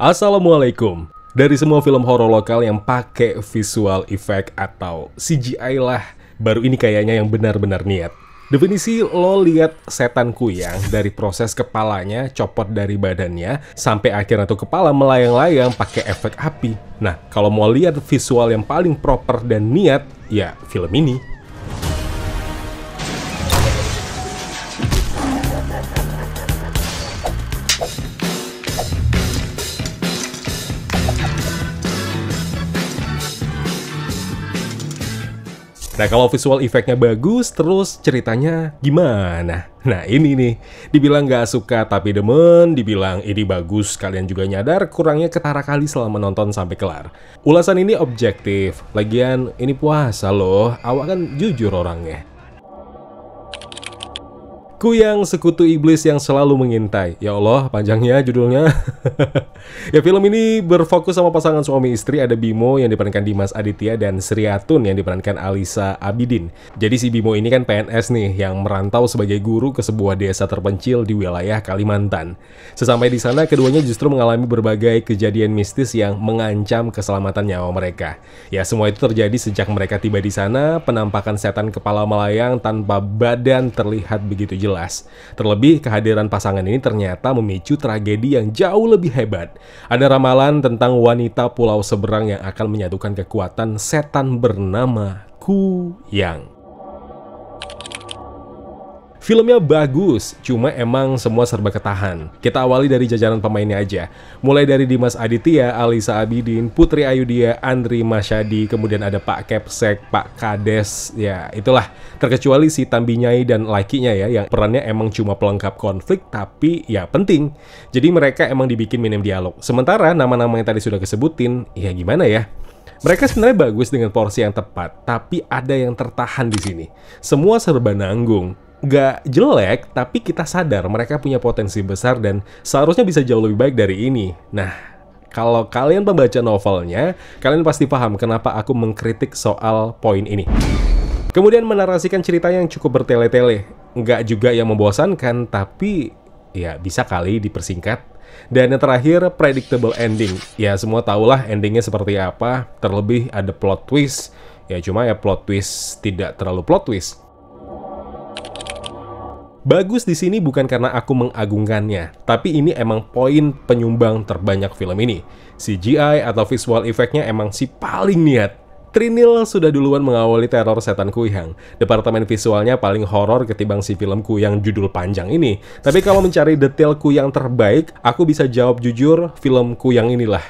Assalamualaikum. Dari semua film horor lokal yang pakai visual effect atau CGI lah, baru ini kayaknya yang benar-benar niat. Definisi lo lihat setan kuyang dari proses kepalanya copot dari badannya sampai akhirnya tuh kepala melayang-layang pakai efek api. Nah, kalau mau lihat visual yang paling proper dan niat, ya film ini. Nah kalau visual efeknya bagus, terus ceritanya gimana? Nah ini nih, dibilang gak suka tapi demen, dibilang ini bagus, kalian juga nyadar kurangnya ketara kali selama menonton sampai kelar. Ulasan ini objektif, lagian ini puasa loh, awak kan jujur orangnya yang Sekutu Iblis yang Selalu Mengintai. Ya Allah, panjangnya judulnya. ya film ini berfokus sama pasangan suami istri ada Bimo yang diperankan Dimas Aditya dan Sriatun yang diperankan Alisa Abidin. Jadi si Bimo ini kan PNS nih yang merantau sebagai guru ke sebuah desa terpencil di wilayah Kalimantan. Sesampai di sana keduanya justru mengalami berbagai kejadian mistis yang mengancam keselamatan nyawa mereka. Ya semua itu terjadi sejak mereka tiba di sana, penampakan setan kepala melayang tanpa badan terlihat begitu jelas jelas. Terlebih kehadiran pasangan ini ternyata memicu tragedi yang jauh lebih hebat. Ada ramalan tentang wanita pulau seberang yang akan menyatukan kekuatan setan bernama Ku Yang. Filmnya bagus, cuma emang semua serba ketahan. Kita awali dari jajaran pemainnya aja. Mulai dari Dimas Aditya, Alisa Abidin, Putri Ayudia, Andri Masyadi, kemudian ada Pak Kepsek, Pak Kades, ya itulah. Terkecuali si Tambi dan lakinya ya, yang perannya emang cuma pelengkap konflik, tapi ya penting. Jadi mereka emang dibikin minim dialog. Sementara nama-nama yang tadi sudah kesebutin, ya gimana ya? Mereka sebenarnya bagus dengan porsi yang tepat, tapi ada yang tertahan di sini. Semua serba nanggung nggak jelek, tapi kita sadar mereka punya potensi besar dan seharusnya bisa jauh lebih baik dari ini. Nah, kalau kalian pembaca novelnya, kalian pasti paham kenapa aku mengkritik soal poin ini. Kemudian menarasikan cerita yang cukup bertele-tele. Nggak juga yang membosankan, tapi ya bisa kali dipersingkat. Dan yang terakhir, predictable ending. Ya semua tahulah endingnya seperti apa, terlebih ada plot twist. Ya cuma ya plot twist tidak terlalu plot twist. Bagus di sini bukan karena aku mengagungkannya, tapi ini emang poin penyumbang terbanyak film ini. CGI atau visual effect-nya emang si paling niat. Trinil sudah duluan mengawali teror setan Kuyang. Departemen visualnya paling horor ketimbang si film Kuyang judul panjang ini. Tapi kalau mencari detail Kuyang terbaik, aku bisa jawab jujur film Kuyang inilah.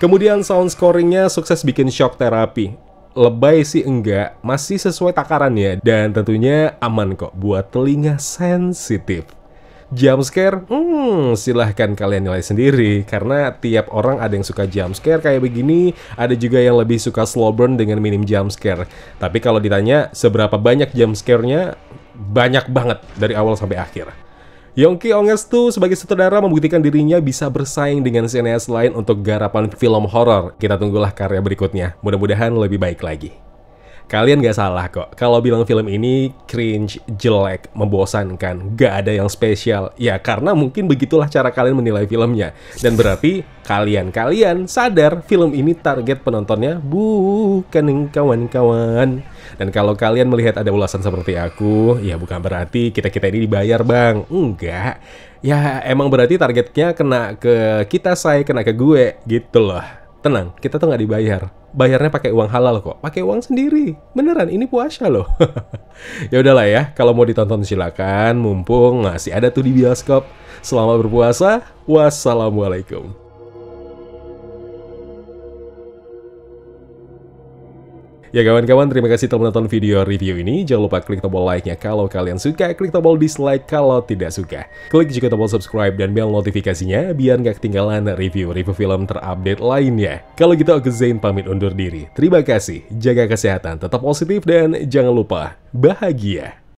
Kemudian sound scoringnya sukses bikin shock terapi lebay sih enggak, masih sesuai takaran ya, dan tentunya aman kok buat telinga sensitif. Jump scare, hmm, silahkan kalian nilai sendiri karena tiap orang ada yang suka jump scare kayak begini, ada juga yang lebih suka slow burn dengan minim jump scare. Tapi kalau ditanya seberapa banyak jump scare-nya, banyak banget dari awal sampai akhir. Yongki Ongestu sebagai sutradara membuktikan dirinya bisa bersaing dengan sineas lain untuk garapan film horor. Kita tunggulah karya berikutnya. Mudah-mudahan lebih baik lagi. Kalian gak salah kok. Kalau bilang film ini cringe, jelek, membosankan, gak ada yang spesial. Ya karena mungkin begitulah cara kalian menilai filmnya. Dan berarti kalian-kalian sadar film ini target penontonnya bukan kawan-kawan. Dan kalau kalian melihat ada ulasan seperti aku, ya bukan berarti kita-kita ini dibayar bang. Enggak. Ya emang berarti targetnya kena ke kita, saya kena ke gue gitu loh tenang, kita tuh nggak dibayar. Bayarnya pakai uang halal kok, pakai uang sendiri. Beneran, ini puasa loh. ya udahlah ya, kalau mau ditonton silakan, mumpung masih ada tuh di bioskop. Selamat berpuasa, wassalamualaikum. Ya kawan-kawan, terima kasih telah menonton video review ini. Jangan lupa klik tombol like-nya kalau kalian suka, klik tombol dislike kalau tidak suka. Klik juga tombol subscribe dan bel notifikasinya biar nggak ketinggalan review-review film terupdate lainnya. Kalau gitu aku Zain pamit undur diri. Terima kasih, jaga kesehatan, tetap positif dan jangan lupa bahagia.